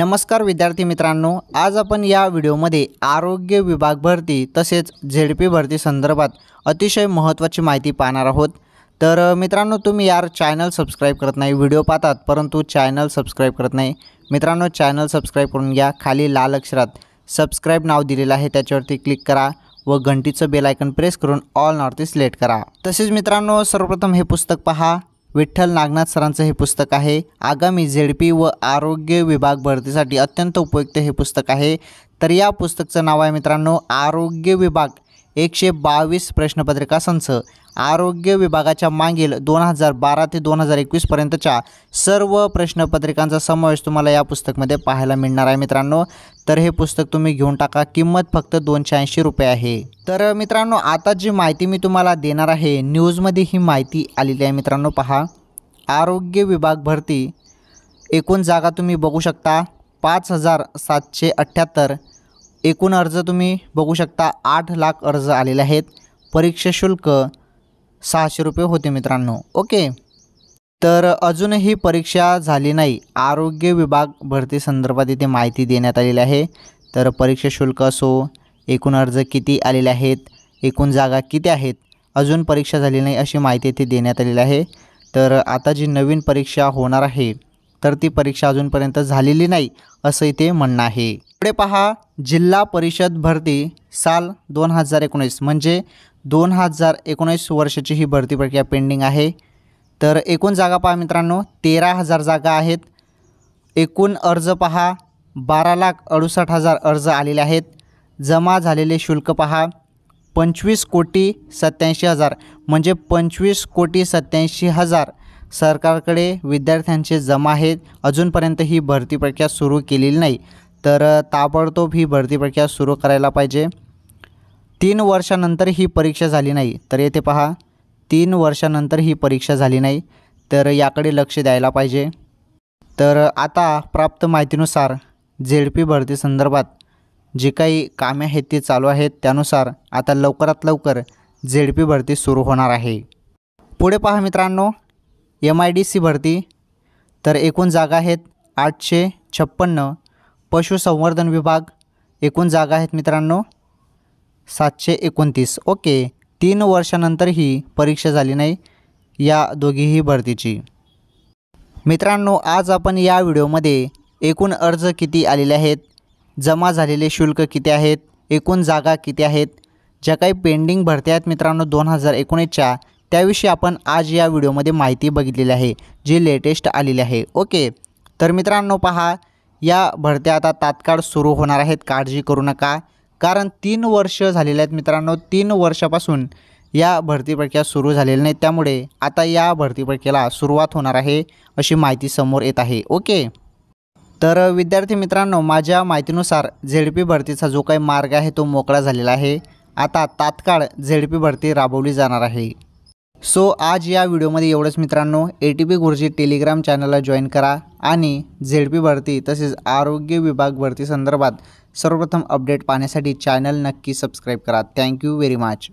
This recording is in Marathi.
नमस्कार विद्यार्थी मित्रांनो आज आपण या व्हिडिओमध्ये आरोग्य विभाग भरती तसेच झेड पी भरती संदर्भात अतिशय महत्त्वाची माहिती पाहणार आहोत तर मित्रांनो तुम्ही यार चॅनल सबस्क्राईब करत नाही व्हिडिओ पाहतात परंतु चॅनल सबस्क्राईब करत नाही मित्रांनो चॅनल सबस्क्राईब करून घ्या खाली लाल अक्षरात सबस्क्राईब नाव दिलेलं आहे त्याच्यावरती क्लिक करा व घंटीचं बेल आयकन प्रेस करून ऑल नॉर्थ सिलेक्ट करा तसेच मित्रांनो सर्वप्रथम हे पुस्तक पहा विठ्ठल नागनाथ सरांचं हे पुस्तक आहे आगामी झेड व आरोग्य विभाग भरतीसाठी अत्यंत उपयुक्त हे पुस्तक आहे तर या पुस्तकचं नाव आहे मित्रांनो आरोग्य विभाग एकशे बावीस प्रश्नपत्रिका संच आरोग्य विभागाच्या मागील दोन हजार बारा ते दोन हजार एकवीसपर्यंतच्या सर्व प्रश्नपत्रिकांचा समावेश तुम्हाला या पुस्तकमध्ये पाहायला मिळणार आहे मित्रांनो तर हे पुस्तक तुम्ही घेऊन टाका किंमत फक्त दोनशे ऐंशी रुपये आहे तर मित्रांनो आता जी माहिती मी तुम्हाला देणार आहे न्यूजमध्ये ही माहिती आलेली आहे मित्रांनो पहा आरोग्य विभाग भरती एकूण जागा तुम्ही बघू शकता पाच हजार सातशे अठ्ठ्याहत्तर एकूण अर्ज तुम्ही बघू शकता आठ लाख अर्ज आलेले आहेत परीक्षा शुल्क सहाशे रुपये होते मित्रांनो ओके तर अजूनही परीक्षा झाली नाही आरोग्य विभाग भरती संदर्भात इथे माहिती देण्यात आलेली आहे तर परीक्षा शुल्क असो एकूण अर्ज किती आलेले आहेत एकूण जागा किती आहेत अजून परीक्षा झाली नाही अशी माहिती इथे देण्यात आलेली आहे तर आता जी नवीन परीक्षा होणार आहे तर ती परीक्षा अजूनपर्यंत झालेली नाही असंही ते म्हणणं आहे पुढे पहा जिल्हा परिषद भरती साल दोन हजार एकोणीस म्हणजे दोन हजार एकोणीस वर्षाची ही भरती प्रक्रिया पेंडिंग आहे तर एकूण जागा पहा मित्रांनो तेरा हजार जागा आहेत एकूण अर्ज पहा बारा लाख अडुसठ हजार अर्ज आलेले आहेत जमा झालेले शुल्क पहा पंचवीस कोटी सत्याऐंशी हजार म्हणजे पंचवीस कोटी सत्याऐंशी हजार सरकारकडे विद्यार्थ्यांचे जमा आहेत अजूनपर्यंत ही भरती प्रक्रिया सुरू केलेली नाही तर ताबडतोब ही भरती प्रक्रिया सुरू करायला पाहिजे तीन वर्षानंतर ही परीक्षा झाली नाही तर येथे पहा तीन वर्षानंतर ही परीक्षा झाली नाही तर याकडे लक्ष द्यायला पाहिजे तर आता प्राप्त माहितीनुसार झेड पी भरती संदर्भात जी काही कामे आहेत ती चालू आहेत त्यानुसार आता लवकरात लवकर झेड पी भरती सुरू होणार आहे पुढे पहा मित्रांनो एम आय डी सी भरती तर एकूण जागा आहेत आठशे छप्पन्न पशुसंवर्धन विभाग एकूण जागा आहेत मित्रांनो सातशे एकोणतीस ओके तीन वर्षानंतर ही परीक्षा झाली नाही या दोघीही भरतीची मित्रांनो आज आपण या व्हिडिओमध्ये एकूण अर्ज किती आलेले आहेत जमा झालेले शुल्क किती आहेत एकूण जागा किती आहेत ज्या काही पेंडिंग भरत्या आहेत मित्रांनो दोन हजार एकोणीसच्या त्याविषयी आपण आज या व्हिडिओमध्ये माहिती बघितलेली आहे जी लेटेस्ट आलेली आहे ओके तर मित्रांनो पहा या भरत्या आता तात्काळ सुरू होणार आहेत काळजी करू नका कारण तीन वर्ष झालेले आहेत मित्रांनो तीन वर्षापासून या भरती प्रक्रिया सुरू झालेली नाही त्यामुळे आता या भरती प्रक्रियेला सुरुवात होणार आहे अशी माहिती समोर येत आहे ओके तर विद्यार्थी मित्रांनो माझ्या माहितीनुसार झेड पी भरतीचा जो काही मार्ग आहे तो मोकळा झालेला आहे आता तात्काळ झेड पी भरती राबवली जाणार आहे सो आज या व्हिडिओमध्ये एवढंच मित्रांनो A T P Guruji telegram चॅनलला जॉईन करा आणि झेड पी भरती तसेच आरोग्य विभाग भरती संदर्भात सर्वप्रथम अपडेट पाहण्यासाठी चॅनल नक्की सबस्क्राईब करा थँक्यू व्हेरी मच